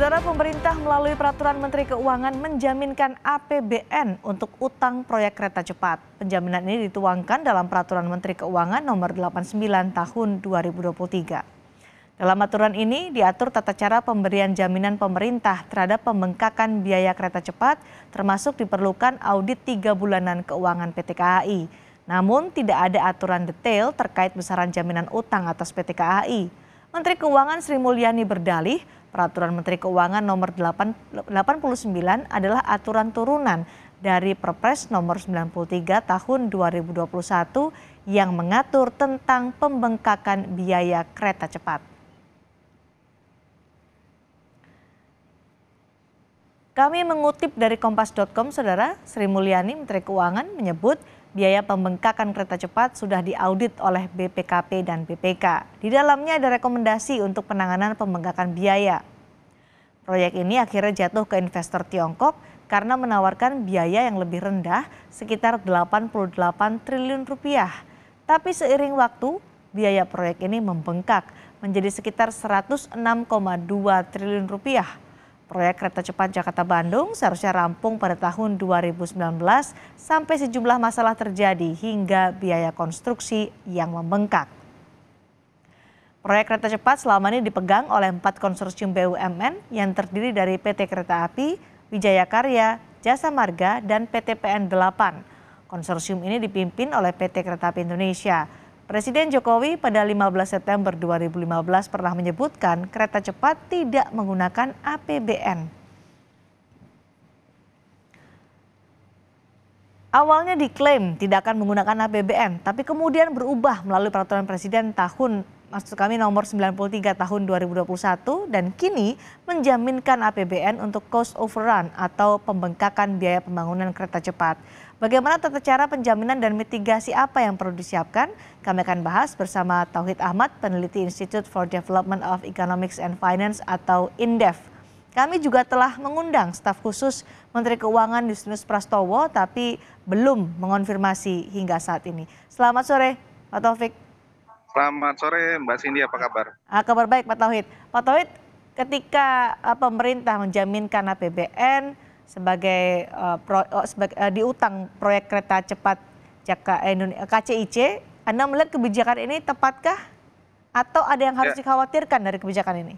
Saudara pemerintah melalui peraturan Menteri Keuangan menjaminkan APBN untuk utang proyek kereta cepat. Penjaminan ini dituangkan dalam peraturan Menteri Keuangan nomor 89 tahun 2023. Dalam aturan ini diatur tata cara pemberian jaminan pemerintah terhadap pembengkakan biaya kereta cepat termasuk diperlukan audit tiga bulanan keuangan PT KAI. Namun tidak ada aturan detail terkait besaran jaminan utang atas PT KAI. Menteri Keuangan Sri Mulyani berdalih, Peraturan Menteri Keuangan nomor puluh 89 adalah aturan turunan dari Perpres nomor 93 tahun 2021 yang mengatur tentang pembengkakan biaya kereta cepat. Kami mengutip dari kompas.com, Saudara Sri Mulyani Menteri Keuangan menyebut biaya pembengkakan kereta cepat sudah diaudit oleh BPKP dan BPK. Di dalamnya ada rekomendasi untuk penanganan pembengkakan biaya. Proyek ini akhirnya jatuh ke investor Tiongkok karena menawarkan biaya yang lebih rendah sekitar 88 triliun rupiah. Tapi seiring waktu, biaya proyek ini membengkak menjadi sekitar 106,2 triliun rupiah. Proyek kereta cepat Jakarta-Bandung seharusnya rampung pada tahun 2019 sampai sejumlah masalah terjadi hingga biaya konstruksi yang membengkak. Proyek kereta cepat selama ini dipegang oleh empat konsorsium BUMN yang terdiri dari PT Kereta Api, Wijaya Karya, Jasa Marga, dan PT PN 8. Konsorsium ini dipimpin oleh PT Kereta Api Indonesia. Presiden Jokowi pada 15 September 2015 pernah menyebutkan kereta cepat tidak menggunakan APBN. Awalnya diklaim tidak akan menggunakan APBN, tapi kemudian berubah melalui peraturan presiden tahun maksud kami nomor 93 tahun 2021 dan kini menjaminkan APBN untuk cost overrun atau pembengkakan biaya pembangunan kereta cepat. Bagaimana tata cara penjaminan dan mitigasi apa yang perlu disiapkan? Kami akan bahas bersama Tauhid Ahmad, peneliti Institute for Development of Economics and Finance atau INDEF. Kami juga telah mengundang staf khusus Menteri Keuangan Yustinus Prastowo, tapi belum mengonfirmasi hingga saat ini. Selamat sore, Pak Taufik. Selamat sore, Mbak Cindy. Apa kabar? Ah, kabar baik, Pak Tauhid. Pak Tauhid, ketika ah, pemerintah menjaminkan APBN, sebagai, uh, pro, uh, eh, sebagai uh, eh, diutang proyek kereta cepat Jaka, eh, KCIC. Anda melihat kebijakan ini tepatkah atau ada yang harus ya. dikhawatirkan dari kebijakan ini?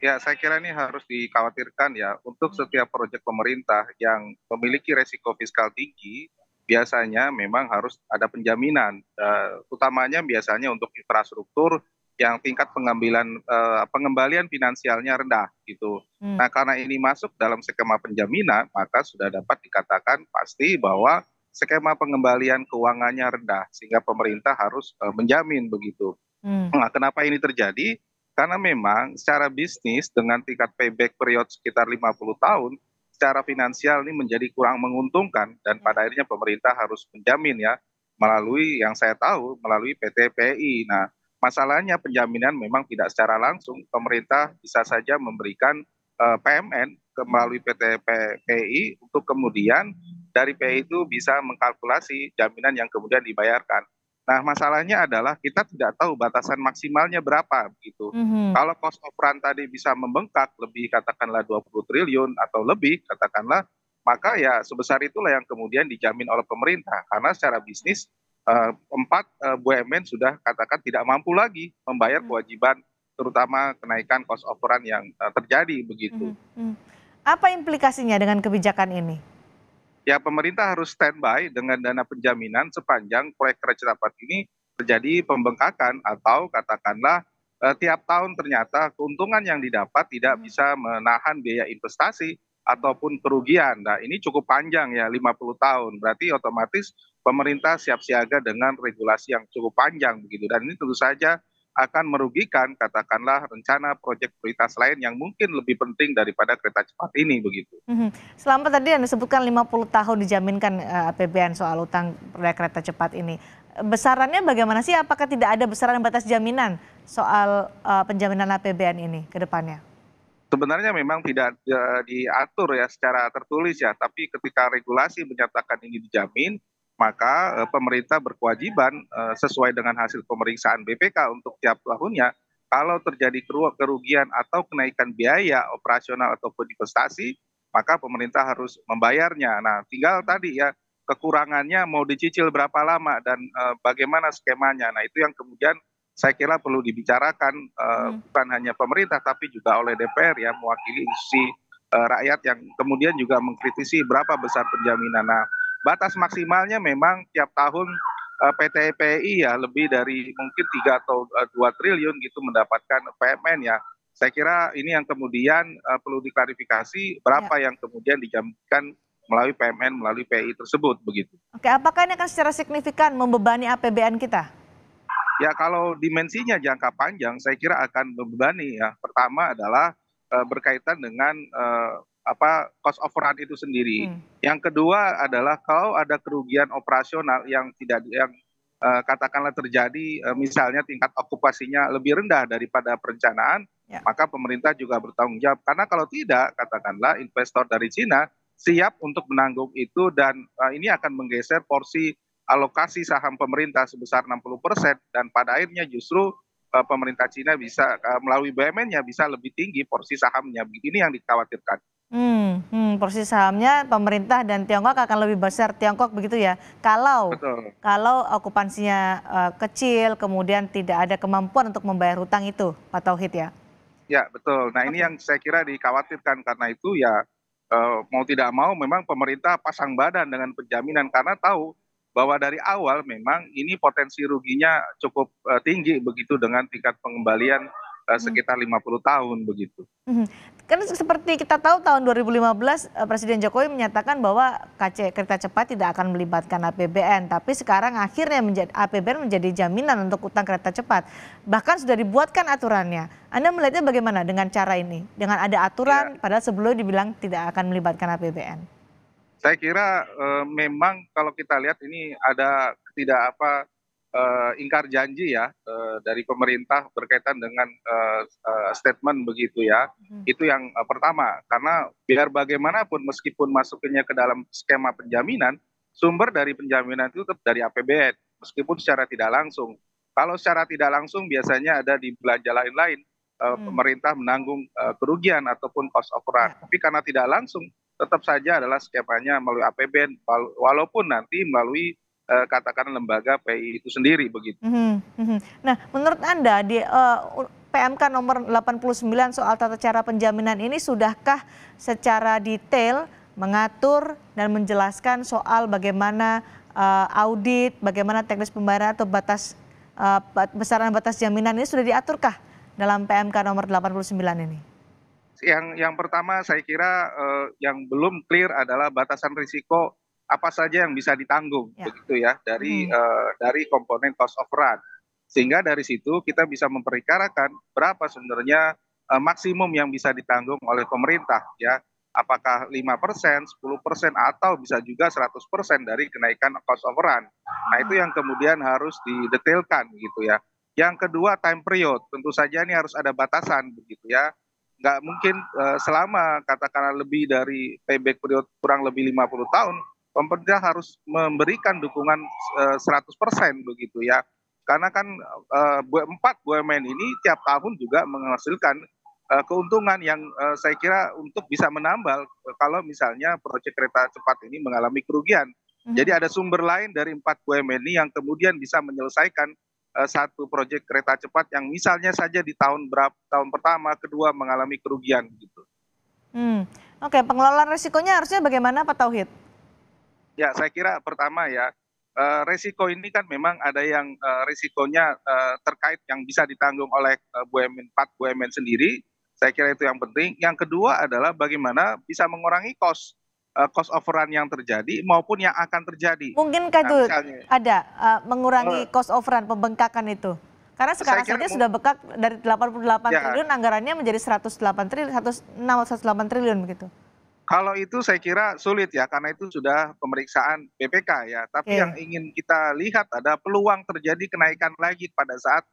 Ya, saya kira ini harus dikhawatirkan ya. Untuk setiap proyek pemerintah yang memiliki resiko fiskal tinggi, biasanya memang harus ada penjaminan. Uh, utamanya biasanya untuk infrastruktur yang tingkat pengambilan uh, pengembalian finansialnya rendah gitu. Hmm. Nah, karena ini masuk dalam skema penjaminan, maka sudah dapat dikatakan pasti bahwa skema pengembalian keuangannya rendah sehingga pemerintah harus uh, menjamin begitu. Hmm. Nah, kenapa ini terjadi? Karena memang secara bisnis dengan tingkat payback period sekitar 50 tahun secara finansial ini menjadi kurang menguntungkan dan hmm. pada akhirnya pemerintah harus menjamin ya melalui yang saya tahu melalui PT PI. Nah, Masalahnya penjaminan memang tidak secara langsung pemerintah bisa saja memberikan uh, eh, PMN ke melalui PT PI untuk kemudian dari PI itu bisa mengkalkulasi jaminan yang kemudian dibayarkan. Nah, masalahnya adalah kita tidak tahu batasan maksimalnya berapa gitu. Mm-hmm. Kalau cost of run tadi bisa membengkak lebih katakanlah 20 triliun atau lebih katakanlah maka ya sebesar itulah yang kemudian dijamin oleh pemerintah karena secara bisnis Eh, empat eh, bumn sudah katakan tidak mampu lagi membayar hmm. kewajiban terutama kenaikan cost run yang eh, terjadi begitu. Hmm, hmm. Apa implikasinya dengan kebijakan ini? Ya pemerintah harus standby dengan dana penjaminan sepanjang proyek kereta cepat ini terjadi pembengkakan atau katakanlah tiap tahun ternyata keuntungan yang didapat tidak bisa menahan biaya investasi ataupun kerugian. Nah, ini cukup panjang ya, 50 tahun. Berarti otomatis pemerintah siap siaga dengan regulasi yang cukup panjang begitu. Dan ini tentu saja akan merugikan katakanlah rencana proyek prioritas lain yang mungkin lebih penting daripada kereta cepat ini begitu. Mm Selama tadi Anda sebutkan 50 tahun dijaminkan eh, APBN soal utang proyek kereta cepat ini. Besarannya bagaimana sih? Apakah tidak ada besaran batas jaminan soal uh, penjaminan APBN ini ke depannya? sebenarnya memang tidak eh, diatur ya secara tertulis ya, tapi ketika regulasi menyatakan ini dijamin, maka eh, pemerintah berkewajiban eh, sesuai dengan hasil pemeriksaan BPK untuk tiap tahunnya kalau terjadi kerugian atau kenaikan biaya operasional ataupun investasi, maka pemerintah harus membayarnya. Nah, tinggal tadi ya kekurangannya mau dicicil berapa lama dan bagaimana skemanya. Nah, itu yang kemudian saya kira perlu dibicarakan uh, hmm. bukan hanya pemerintah tapi juga oleh DPR yang mewakili institusi uh, rakyat yang kemudian juga mengkritisi berapa besar penjaminan. Nah, batas maksimalnya memang tiap tahun uh, eh, PT PI ya lebih dari mungkin 3 atau uh, 2 triliun gitu mendapatkan PMN ya. Saya kira ini yang kemudian uh, perlu diklarifikasi berapa ya. yang kemudian dijaminkan melalui PMN melalui PI tersebut begitu. Oke, apakah ini akan secara signifikan membebani APBN kita? Ya kalau dimensinya jangka panjang saya kira akan membebani ya. Pertama adalah e, berkaitan dengan e, apa cost of run itu sendiri. Hmm. Yang kedua adalah kalau ada kerugian operasional yang tidak yang e, katakanlah terjadi e, misalnya tingkat okupasinya lebih rendah daripada perencanaan, ya. maka pemerintah juga bertanggung jawab. Karena kalau tidak, katakanlah investor dari Cina siap untuk menanggung itu dan e, ini akan menggeser porsi alokasi saham pemerintah sebesar 60% persen dan pada akhirnya justru eh, pemerintah Cina bisa eh, melalui BUMN-nya bisa lebih tinggi porsi sahamnya. Ini yang dikhawatirkan. Hmm, hmm, porsi sahamnya pemerintah dan Tiongkok akan lebih besar Tiongkok begitu ya. Kalau Betul. kalau okupansinya uh, kecil, kemudian tidak ada kemampuan untuk membayar hutang itu, Pak Tauhid ya. Ya betul. Nah ini yang saya kira dikhawatirkan karena itu ya mau tidak mau memang pemerintah pasang badan dengan penjaminan karena tahu bahwa dari awal memang ini potensi ruginya cukup eh, tinggi begitu dengan tingkat pengembalian eh, hmm. sekitar 50 tahun begitu. Hmm. Karena seperti kita tahu tahun 2015 eh, Presiden Jokowi menyatakan bahwa KC kereta cepat tidak akan melibatkan APBN, tapi sekarang akhirnya menjadi APBN menjadi jaminan untuk utang kereta cepat. Bahkan sudah dibuatkan aturannya. Anda melihatnya bagaimana dengan cara ini? Dengan ada aturan ya. padahal sebelumnya dibilang tidak akan melibatkan APBN saya kira eh, memang kalau kita lihat ini ada tidak apa eh, ingkar janji ya eh, dari pemerintah berkaitan dengan statement begitu ya. Hmm. Itu yang pertama karena biar bagaimanapun meskipun masuknya ke dalam skema penjaminan, sumber dari penjaminan itu tetap dari APBN meskipun secara tidak langsung. Kalau secara tidak langsung biasanya ada di belanja lain-lain hmm. pemerintah menanggung kerugian ataupun cost of run. Ya. Tapi karena tidak langsung tetap saja adalah skemanya melalui APBN walaupun nanti melalui eh, katakan lembaga PI itu sendiri begitu. Mhm, mhm. Nah, menurut Anda di uh, eh, PMK nomor 89 soal tata cara penjaminan ini sudahkah secara detail mengatur dan menjelaskan soal bagaimana eh, audit, bagaimana teknis pembayaran atau batas besaran batas jaminan ini sudah diaturkah dalam PMK nomor 89 ini? yang yang pertama saya kira uh, yang belum clear adalah batasan risiko apa saja yang bisa ditanggung ya. begitu ya dari hmm. uh, dari komponen cost of run. Sehingga dari situ kita bisa memperkirakan berapa sebenarnya uh, maksimum yang bisa ditanggung oleh pemerintah ya. Apakah 5%, 10% atau bisa juga 100% dari kenaikan cost of run. Nah, itu yang kemudian harus didetailkan gitu ya. Yang kedua time period, tentu saja ini harus ada batasan begitu ya nggak mungkin uh, selama katakanlah lebih dari payback period kurang lebih 50 tahun pemerintah harus memberikan dukungan uh, eh, 100% begitu ya karena kan uh, empat BUMN ini tiap tahun juga menghasilkan uh, keuntungan yang uh, saya kira untuk bisa menambal kalau misalnya proyek kereta cepat ini mengalami kerugian. Mm -hmm. Jadi ada sumber lain dari empat BUMN ini yang kemudian bisa menyelesaikan Eh, satu proyek kereta cepat yang misalnya saja di tahun berapa tahun pertama kedua mengalami kerugian gitu. Hmm. Oke, okay, pengelolaan resikonya harusnya bagaimana Pak Tauhid? Ya, saya kira pertama ya eh, risiko ini kan memang ada yang eh, risikonya terkait yang bisa ditanggung oleh BUMN 4 BUMN sendiri. Saya kira itu yang penting. Yang kedua adalah bagaimana bisa mengurangi kos uh, cost overrun yang terjadi maupun yang akan terjadi. Mungkin Kajul nah, ada uh, mengurangi uh, cost overrun pembengkakan itu. Karena sekarang saja sudah bekak dari 88 ya, triliun anggarannya menjadi 108 triliun 106 108 triliun begitu. Kalau itu saya kira sulit ya karena itu sudah pemeriksaan BPK ya. Tapi iya. yang ingin kita lihat ada peluang terjadi kenaikan lagi pada saat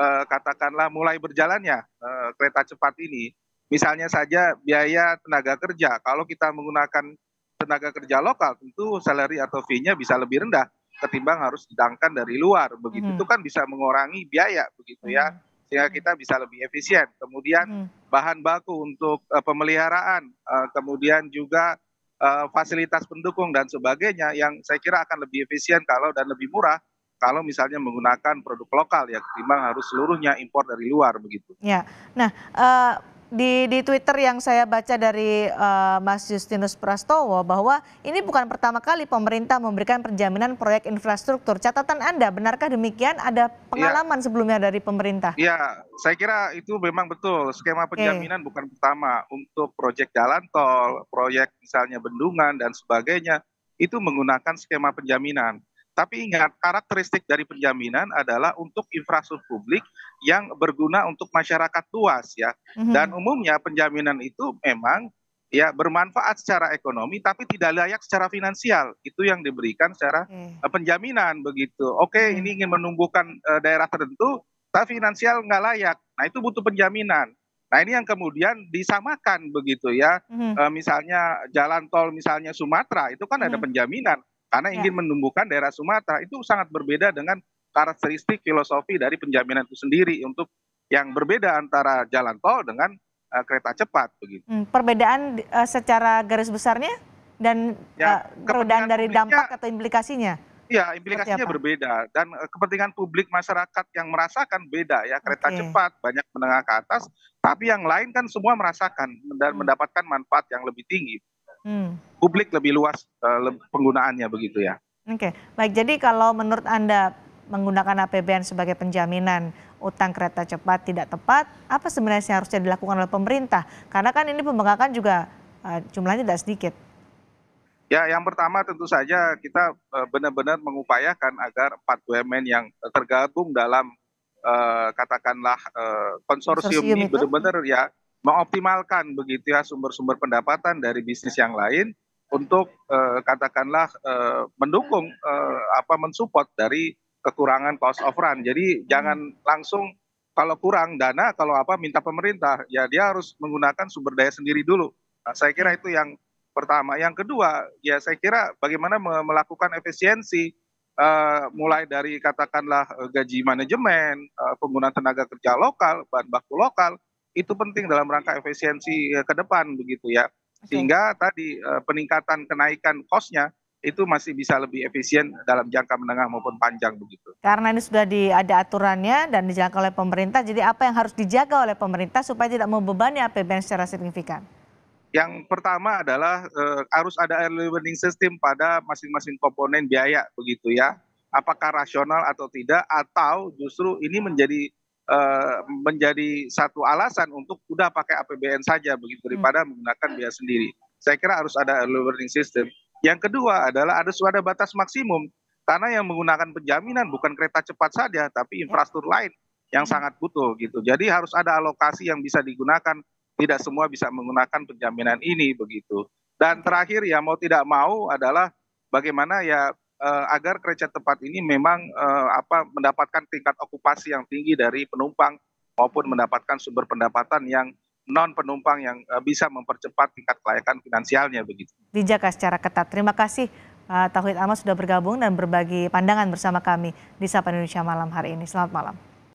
uh, katakanlah mulai berjalannya uh, kereta cepat ini Misalnya saja biaya tenaga kerja, kalau kita menggunakan tenaga kerja lokal tentu salary atau fee-nya bisa lebih rendah ketimbang harus didangkan dari luar. Begitu hmm. itu kan bisa mengurangi biaya begitu ya hmm. sehingga kita bisa lebih efisien. Kemudian hmm. bahan baku untuk uh, pemeliharaan, uh, kemudian juga uh, fasilitas pendukung dan sebagainya yang saya kira akan lebih efisien kalau dan lebih murah kalau misalnya menggunakan produk lokal ya ketimbang harus seluruhnya impor dari luar begitu. Ya. Nah, uh di, di Twitter yang saya baca dari uh, Mas Justinus Prastowo bahwa ini bukan pertama kali pemerintah memberikan perjaminan proyek infrastruktur. Catatan Anda, benarkah demikian? Ada ya. pengalaman ya. sebelumnya dari pemerintah? Ya, saya kira itu memang betul. Skema penjaminan okay. bukan pertama untuk proyek jalan tol, proyek misalnya bendungan dan sebagainya itu menggunakan skema penjaminan tapi ingat karakteristik dari penjaminan adalah untuk infrastruktur publik yang berguna untuk masyarakat luas ya. Mm-hmm. Dan umumnya penjaminan itu memang ya bermanfaat secara ekonomi tapi tidak layak secara finansial. Itu yang diberikan secara mm. penjaminan begitu. Oke, mm. ini ingin menumbuhkan uh, daerah tertentu tapi finansial nggak layak. Nah, itu butuh penjaminan. Nah ini yang kemudian disamakan begitu ya, mm-hmm. uh, misalnya jalan tol misalnya Sumatera itu kan mm-hmm. ada mhm. penjaminan karena ya. ingin menumbuhkan daerah Sumatera itu sangat berbeda dengan karakteristik filosofi dari penjaminan itu sendiri untuk yang berbeda antara jalan tol dengan uh, kereta cepat begitu. Hmm, perbedaan uh, secara garis besarnya dan ya, uh, perbedaan dari dampak atau implikasinya. Ya, implikasinya berbeda dan uh, kepentingan publik masyarakat yang merasakan beda ya kereta okay. cepat banyak menengah ke atas, tapi yang lain kan semua merasakan dan hmm. mendapatkan manfaat yang lebih tinggi hmm. publik lebih luas uh, penggunaannya begitu ya. Oke, okay. baik. Jadi kalau menurut Anda menggunakan APBN sebagai penjaminan utang kereta cepat tidak tepat, apa sebenarnya yang harusnya dilakukan oleh pemerintah? Karena kan ini pembengkakan juga uh, jumlahnya tidak sedikit. Ya, yang pertama tentu saja kita eh, benar-benar mengupayakan agar empat BUMN yang tergabung dalam uh, katakanlah eh, konsorsium, konsorsium ini benar-benar ya mengoptimalkan begitu ya sumber-sumber pendapatan dari bisnis yang lain untuk eh, katakanlah eh, mendukung eh, apa mensupport dari kekurangan cost of run. Jadi hmm. jangan langsung kalau kurang dana kalau apa minta pemerintah ya dia harus menggunakan sumber daya sendiri dulu. Nah, saya kira itu yang pertama. Yang kedua ya saya kira bagaimana melakukan efisiensi Uh, mulai dari katakanlah eh, gaji manajemen, uh, penggunaan tenaga kerja lokal, bahan baku lokal, itu penting dalam rangka efisiensi eh, ke depan begitu ya. Sehingga tadi eh, peningkatan kenaikan kosnya itu masih bisa lebih efisien dalam jangka menengah maupun panjang begitu. Karena ini sudah di, ada aturannya dan dijalankan oleh pemerintah, jadi apa yang harus dijaga oleh pemerintah supaya tidak membebani APBN secara signifikan? Yang pertama adalah eh, harus ada early warning system pada masing-masing komponen biaya begitu ya. Apakah rasional atau tidak atau justru ini menjadi Eh, menjadi satu alasan untuk udah pakai APBN saja begitu hmm. daripada menggunakan biaya sendiri. Saya kira harus ada early warning system. Yang kedua adalah ada suara batas maksimum karena yang menggunakan penjaminan bukan kereta cepat saja tapi ya. infrastruktur lain yang hmm. sangat butuh gitu. Jadi harus ada alokasi yang bisa digunakan. Tidak semua bisa menggunakan penjaminan ini begitu. Dan hmm. terakhir ya mau tidak mau adalah bagaimana ya uh, agar kereta tempat ini memang uh, apa mendapatkan tingkat okupasi yang tinggi dari penumpang maupun mendapatkan sumber pendapatan yang non penumpang yang uh, bisa mempercepat tingkat kelayakan finansialnya begitu. Dijaga secara ketat. Terima kasih Pak Tauhid Ahmad sudah bergabung dan berbagi pandangan bersama kami di Sapa Indonesia malam hari ini. Selamat malam.